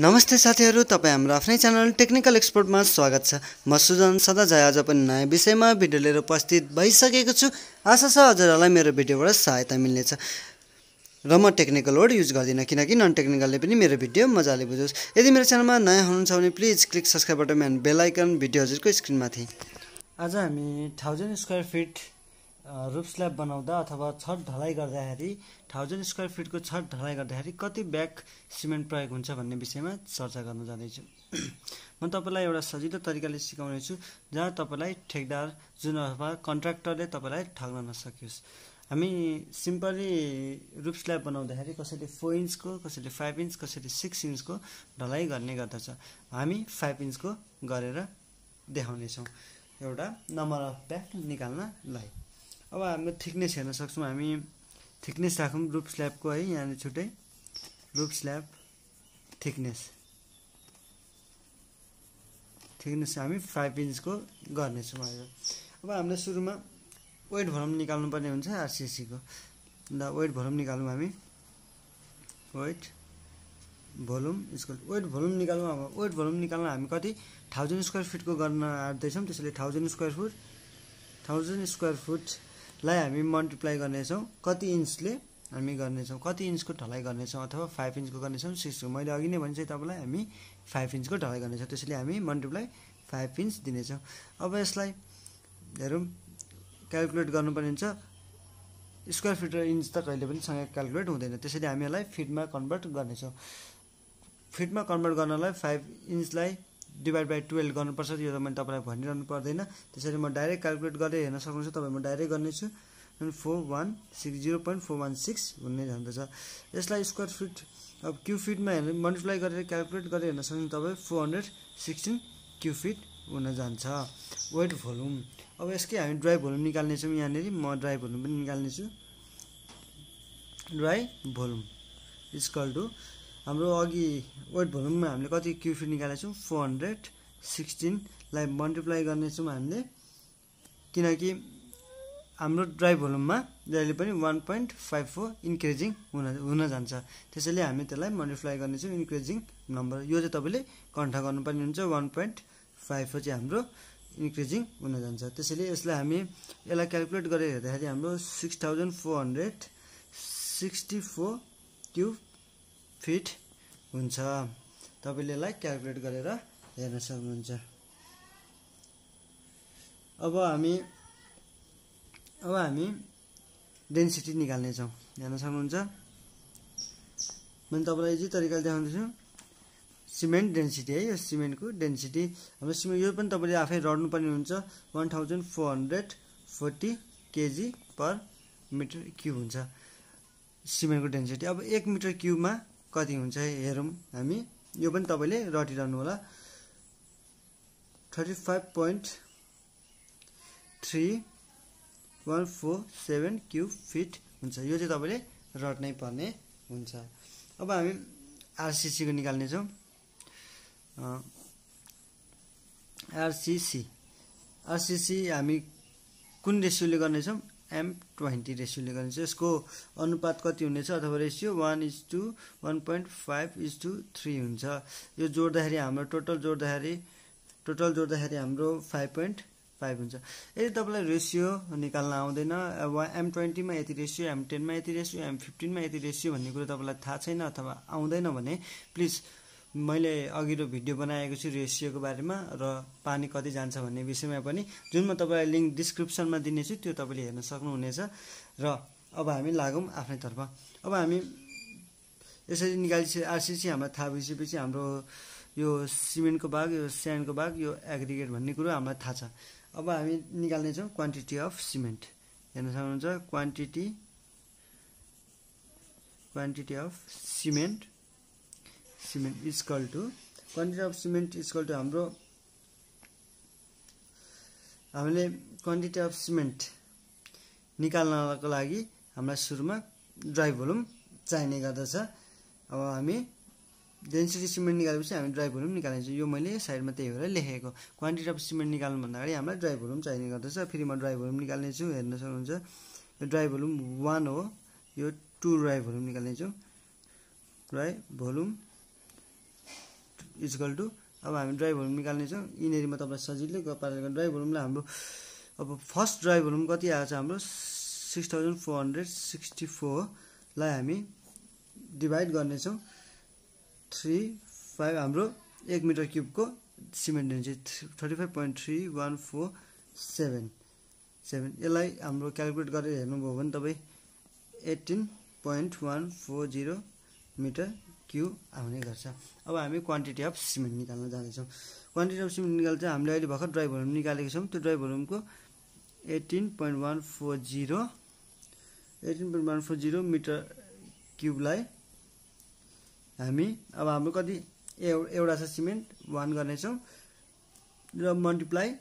नमस्ते साथीहरू तपाईँ हाम्रो आफ्नै च्यानल टेक्निकल एक्सपर्टमा स्वागत छ म सुजन सदाजय आज पनि नयाँ विषयमा भिडियो लिएर उपस्थित भइसकेको छु आशा छ हजुरहरूलाई मेरो भिडियोबाट सहायता मिल्नेछ र म टेक्निकल वर्ड युज गर्दिनँ किनकि नन टेक्निकलले पनि मेरो भिडियो मजाले बुझोस् यदि मेरो च्यानलमा नयाँ हुनुहुन्छ भने please click subscribe button bell icon video हजुरको स्क्रिनमा थिएँ आज हामी thousand square feet roof slab बनाउँदा अथवा छत ढलाइ गर्दाखेरि थाउजन्ड स्क्वायर फिटको छत ढलाइ गर्दाखेरि कति ब्याग सिमेन्ट प्रयोग हुन्छ भन्ने विषयमा चर्चा गर्न जाँदैछु म तपाईँलाई एउटा सजिलो तरिकाले सिकाउनेछु जहाँ तपाईँलाई ठेकदार जुन अथवा कन्ट्राक्टरले तपाईँलाई ठग्न नसकियोस् हामी सिम्पली रुफ स्ल्याब बनाउँदाखेरि कसैले फोर इन्चको कसैले फाइभ इन्च कसैले सिक्स इन्चको ढलाइ गर्ने गर्दछ हामी फाइभ इन्चको गरेर देखाउनेछौँ एउटा नम्बर अफ ब्याग निकाल्नलाई अब हामी थिकनेस हेर्न सक्छौँ हामी थिकनेस राखौँ रुप स्ल्याबको है यहाँनिर छुट्टै रुप स्ल्याब थिकनेस थिकनेस हामी फाइभ इन्चको गर्नेछौँ अहिले अब हामीलाई सुरुमा वेट भरम निकाल्नुपर्ने हुन्छ आरसिसीको अन्त वेट भलम निकालौँ हामी wet volume equal wet volume निकालौँ अब वेट भोल्युम निकाल्न हामी कति थाउजन्ड स्क्वायर फिटको गर्न आँट्दैछौँ त्यसैले thousand square foot thousand square foot लाई हामी मल्टिप्लाई गर्नेछौँ कति इन्चले हामी गर्नेछौँ कति इन्चको ढलाइ गर्नेछौँ अथवा फाइभ इन्चको गर्नेछौँ सिक्स मैले अघि नै भने चाहिँ तपाईँलाई हामी फाइभ इन्चको ढलाइ गर्नेछौँ त्यसैले हामी मल्टिप्लाई फाइभ इन्च दिनेछौँ अब यसलाई हेरौँ क्यालकुलेट गर्नुपर्ने हुन्छ स्क्वायर फिट र इन्च त कहिले पनि सँगै क्यालकुलेट हुँदैन त्यसैले हामी यसलाई फिटमा कन्भर्ट गर्नेछौँ फिटमा कन्भर्ट गर्नलाई फाइभ इन्चलाई डिभाइड बाई टुवेल्भ गर्नुपर्छ यो त मैले तपाईँलाई भनिरहनु पर्दैन त्यसरी म डाइरेक्ट क्यालकुलेट गरेर हेर्न सक्नुहुन्छ तपाईँ म डाइरेक्ट गर्नेछु four one six zero point four one six भन्ने जान्दछ यसलाई स्क्वायर फिट अब क्यु फिटमा हेर्नु मल्टिप्लाई गरेर क्यालकुलेट गरेर हेर्न सक्नुहुन्छ तपाईँ four hundred sixteen cu feet हुन जान्छ वेट भोल्युम अब यसकै हामी ड्राई भोल्युम निकाल्नेछौँ यहाँनिर म ड्राई भोल्युम पनि निकाल्नेछु dry volume is equal to हाम्रो अघि वेट भोल्युममा हामीले कति क्यु फिट निकालेको छौँ फोर हन्ड्रेड सिक्सटिनलाई मल्टिप्लाई गर्नेछौँ हामीले किनकि हाम्रो ड्राई भोल्युममा जहिले पनि one point five four increasing हुन हुन जान्छ त्यसैले हामी त्यसलाई मल्टिप्लाई गर्नेछौँ इन्क्रिजिङ नम्बर यो चाहिँ तपाईँले कन्ठा गर्नुपर्ने हुन्छ वान पोइन्ट फाइभ फोर चाहिँ हाम्रो इन्क्रिजिङ हुन जान्छ त्यसैले यसलाई हामी यसलाई क्यालकुलेट गरेर हेर्दाखेरि हाम्रो six thousand four hundred sixty four cube feet हुन्छ तपाईँले यसलाई क्यालकुलेट गरेर हेर्न सक्नुहुन्छ अब हामी अब हामी डेन्सिटी निकाल्नेछौँ हेर्न सक्नुहुन्छ मैले तपाईँलाई इजी तरिकाले देखाउँदैछु सिमेन्ट डेन्सिटी है यो सिमेन्टको डेन्सिटी हाम्रो सिमेन्ट यो पनि तपाईँले आफै रड्नुपर्ने हुन्छ one thousand four hundred forty KG per metre cube हुन्छ सिमेन्टको डेन्सिटी अब एक मिटर क्युबमा कति हुन्छ हेरौँ हामी यो पनि तपाईँले रटिरहनु होला thirty five point three one four seven cube feet हुन्छ यो चाहिँ तपाईँले रट्नै पर्ने हुन्छ अब हामी आरसिसीको निकाल्नेछौँ आरसिसी आरसिसी हामी कुन रेसियोले गर्नेछौँ एम ट्वेन्टी रेसियोले निकाल्नु चाहिँ यसको अनुपात कति हुनेछ अथवा ratio one is to one point five is to three हुन्छ यो जोड्दाखेरि हाम्रो टोटल जोड्दाखेरि टोटल जोड्दाखेरि हाम्रो फाइभ पोइन्ट फाइभ हुन्छ यदि तपाईँलाई रेसियो निकाल्न आउँदैन वा एम ट्वेन्टीमा यति रेसियो एम टेनमा यति रेसियो एम फिफ्टिनमा यति रेसियो भन्ने कुरो तपाईँलाई थाहा छैन अथवा आउँदैन भने प्लिज मैले अघिल्लो भिडियो बनाएको छु रेसियोको बारेमा र पानी कति जान्छ भन्ने विषयमा पनि जुन म तपाईँलाई लिङ्क डिस्क्रिप्सनमा दिनेछु त्यो तपाईँले हेर्न सक्नुहुनेछ र अब हामी लागौँ आफ्नैतर्फ अब हामी यसरी निकालिसके आरसिसी हामीलाई थाहा भइसकेपछि हाम्रो यो सिमेन्टको भाग यो स्यान्डको भाग यो एग्रिगेट भन्ने कुरो हामीलाई थाहा छ अब हामी निकाल्नेछौँ क्वान्टिटी अफ सिमेन्ट हेर्न सक्नुहुन्छ quantity quantity of cement cement equal to quantity of cement equal to हाम्रो हामीले क्वान्टिटी अफ सिमेन्ट निकाल्नको लागि हामीलाई सुरुमा ड्राई भोल्युम चाहिने गर्दछ अब हामी डेन्सिटी सिमेन्ट निकालेपछि हामी ड्राई भोल्युम निकालिन्छ यो मैले साइडमा त्यही भएर लेखेको क्वान्टिटी अफ सिमेन्ट निकाल्नु भन्दा अगाडि हामीलाई ड्राई भोल्युम चाहिने गर्दछ फेरि म ड्राई भोल्युम निकाल्नेछु हेर्न सक्नुहुन्छ यो ड्राई भोल्युम वान हो यो टु ड्राई भोल्युम निकाल्नेछु ड्राई भोल्युम इजकल टु अब हामी ड्राइभ भोल्युम निकाल्नेछौँ यिनीहरूमा तपाईँलाई सजिलै पारेको ड्राइभ भोल्युमलाई हाम्रो अब फर्स्ट ड्राइभ भोल्युम कति आएको छ हाम्रो six thousand four hundred sixty फोरलाई हामी डिभाइड गर्नेछौँ थ्री फाइभ हाम्रो एक मिटर क्युबको सिमेन्ट चाहिँ thirty five point three one four seven seven यसलाई हाम्रो क्यालकुलेट गरेर हेर्नुभयो भने तपाईँ eighteen point one four zero metre cu आउने गर्छ अब हामी क्वान्टिटी अफ सिमेन्ट निकाल्न जाँदैछौँ क्वान्टिटी अफ सिमेन्ट निकाल्छ हामीले अहिले भर्खर ड्राई भोल्युम निकालेको छौँ त्यो ड्राई भोल्युमको eighteen point one four zero eighteen point one four zero metre क्युबलाई हामी अब हाम्रो कति एउटा छ सिमेन्ट वान गर्नेछौँ र मल्टिप्लाई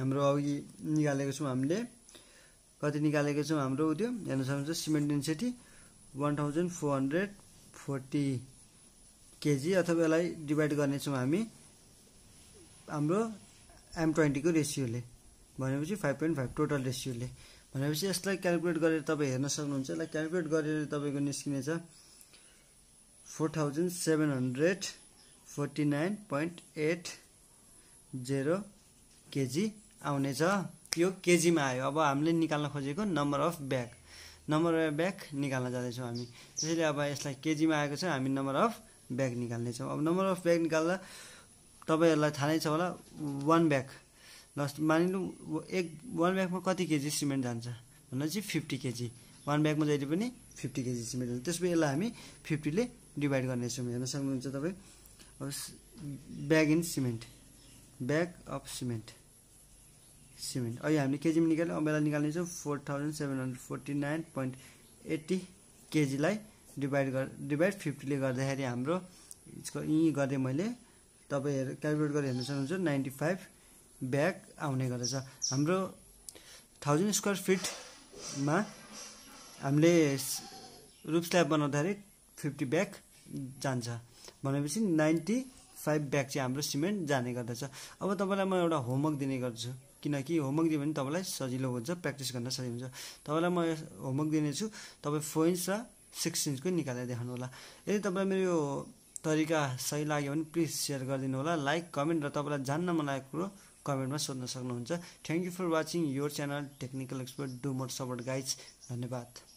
हाम्रो अघि निकालेको छौँ हामीले कति निकालेको छौँ हाम्रो त्यो हेर्न सक्नुहुन्छ cement density one thousand four hundred forty KG अथवा यसलाई डिभाइड गर्नेछौँ हामी हाम्रो एम ट्वेन्टीको रेसियोले भनेपछि फाइभ पोइन्ट फाइभ टोटल रेसियोले भनेपछि यसलाई क्यालकुलेट गरेर तपाईँ हेर्न सक्नुहुन्छ यसलाई क्यालकुलेट गरेर तपाईँको निस्किनेछ four thousand seven hundred forty nine point eight zero KG आउनेछ यो केजीमा आयो अब हामीले निकाल्न खोजेको number of bag number of bag निकाल्न जाँदैछौँ हामी त्यसैले अब यसलाई केजीमा आएको छ हामी नम्बर अफ ब्याग निकाल्नेछौँ अब नम्बर अफ ब्याग निकाल्दा तपाईँहरूलाई थाहा नै छ होला वान ब्याग लस्ट मानिलिउँ एक वान ब्यागमा कति केजी सिमेन्ट जान्छ भन्दा चाहिँ फिफ्टी केजी वान ब्यागमा जहिले पनि फिफ्टी केजी सिमेन्ट जान्छ त्यसपछि यसलाई हामी फिफ्टीले डिभाइड गर्नेछौँ हेर्न सक्नुहुन्छ तपाईँ bag in cement bag of cement cement अहिले हामीले केजी निकाल्ने अब निकाल्नेछौँ four thousand seven hundred forty nine point eighty केजीलाई डिभाइड गर डिभाइड फिफ्टीले गर्दाखेरि हाम्रो यसको यहीँ गरेँ मैले तपाईँहरू क्यालकुलेट गरेर हेर्न सक्नुहुन्छ नाइन्टी फाइभ ब्याग आउने गर्दछ हाम्रो थाउजन्ड स्क्वायर फिटमा हामीले रुफ स्ल्याब बनाउँदाखेरि फिफ्टी ब्याग जान्छ भनेपछि नाइन्टी फाइभ ब्याग चाहिँ हाम्रो सिमेन्ट जाने गर्दछ अब तपाईँलाई म एउटा होमवर्क दिने गर्छु किनकि होमवर्क दियो भने तपाईँलाई सजिलो हुन्छ प्र्याक्टिस गर्न सजिलो हुन्छ तपाईँलाई म होमवर्क दिनेछु तपाईँ फोर इन्च र सिक्स इन्चको निकालेर देखाउनु होला यदि तपाईँलाई मेरो यो तरिका सही लाग्यो भने प्लिज सेयर गरिदिनु होला लाइक कमेन्ट र तपाईँलाई जान्न मन लागेको कुरो कमेन्टमा सोध्न सक्नुहुन्छ thank you for watching your channel technical expert do more support guides धन्यवाद